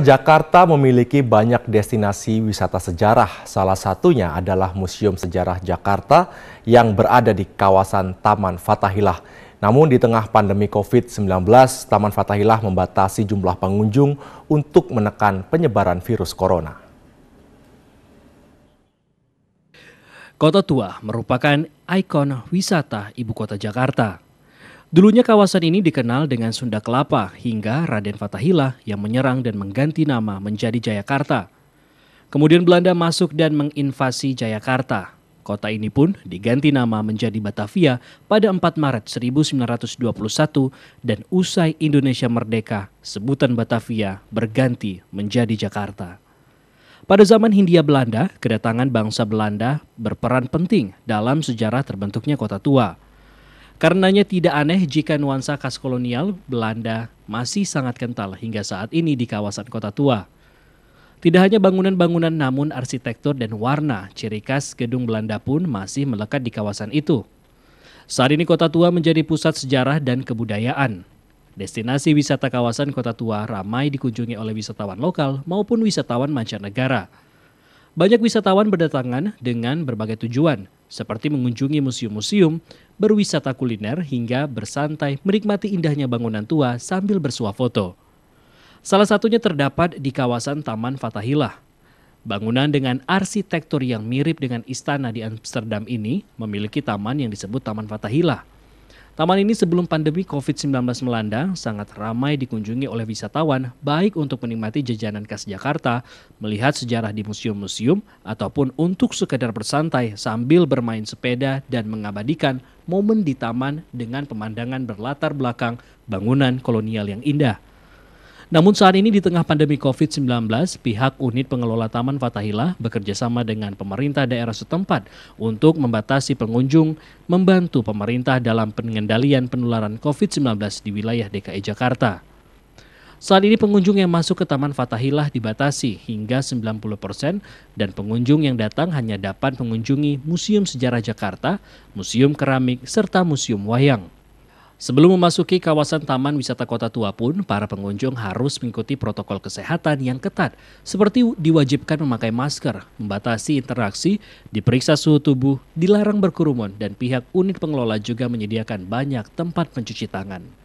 Jakarta memiliki banyak destinasi wisata sejarah. Salah satunya adalah Museum Sejarah Jakarta yang berada di kawasan Taman Fatahillah. Namun di tengah pandemi COVID-19, Taman Fatahillah membatasi jumlah pengunjung untuk menekan penyebaran virus corona. Kota Tua merupakan ikon wisata ibu kota Jakarta. Dulunya kawasan ini dikenal dengan Sunda Kelapa hingga Raden Fatahila yang menyerang dan mengganti nama menjadi Jayakarta. Kemudian Belanda masuk dan menginvasi Jayakarta. Kota ini pun diganti nama menjadi Batavia pada 4 Maret 1921 dan usai Indonesia merdeka, sebutan Batavia berganti menjadi Jakarta. Pada zaman Hindia Belanda, kedatangan bangsa Belanda berperan penting dalam sejarah terbentuknya kota tua. Karenanya tidak aneh jika nuansa khas kolonial Belanda masih sangat kental hingga saat ini di kawasan kota tua. Tidak hanya bangunan-bangunan namun arsitektur dan warna ciri khas gedung Belanda pun masih melekat di kawasan itu. Saat ini kota tua menjadi pusat sejarah dan kebudayaan. Destinasi wisata kawasan kota tua ramai dikunjungi oleh wisatawan lokal maupun wisatawan mancanegara. Banyak wisatawan berdatangan dengan berbagai tujuan, seperti mengunjungi museum-museum, berwisata kuliner hingga bersantai menikmati indahnya bangunan tua sambil bersuah foto. Salah satunya terdapat di kawasan Taman Fatahillah. Bangunan dengan arsitektur yang mirip dengan istana di Amsterdam ini memiliki taman yang disebut Taman Fatahillah. Taman ini sebelum pandemi COVID-19 melanda sangat ramai dikunjungi oleh wisatawan baik untuk menikmati jajanan khas Jakarta, melihat sejarah di museum-museum, ataupun untuk sekedar bersantai sambil bermain sepeda dan mengabadikan momen di taman dengan pemandangan berlatar belakang bangunan kolonial yang indah. Namun saat ini di tengah pandemi COVID-19, pihak unit pengelola Taman Fatahillah bekerja sama dengan pemerintah daerah setempat untuk membatasi pengunjung, membantu pemerintah dalam pengendalian penularan COVID-19 di wilayah DKI e Jakarta. Saat ini pengunjung yang masuk ke Taman Fatahillah dibatasi hingga 90 persen dan pengunjung yang datang hanya dapat mengunjungi Museum Sejarah Jakarta, Museum Keramik, serta Museum Wayang. Sebelum memasuki kawasan Taman Wisata Kota Tua pun, para pengunjung harus mengikuti protokol kesehatan yang ketat, seperti diwajibkan memakai masker, membatasi interaksi, diperiksa suhu tubuh, dilarang berkerumun, dan pihak unit pengelola juga menyediakan banyak tempat mencuci tangan.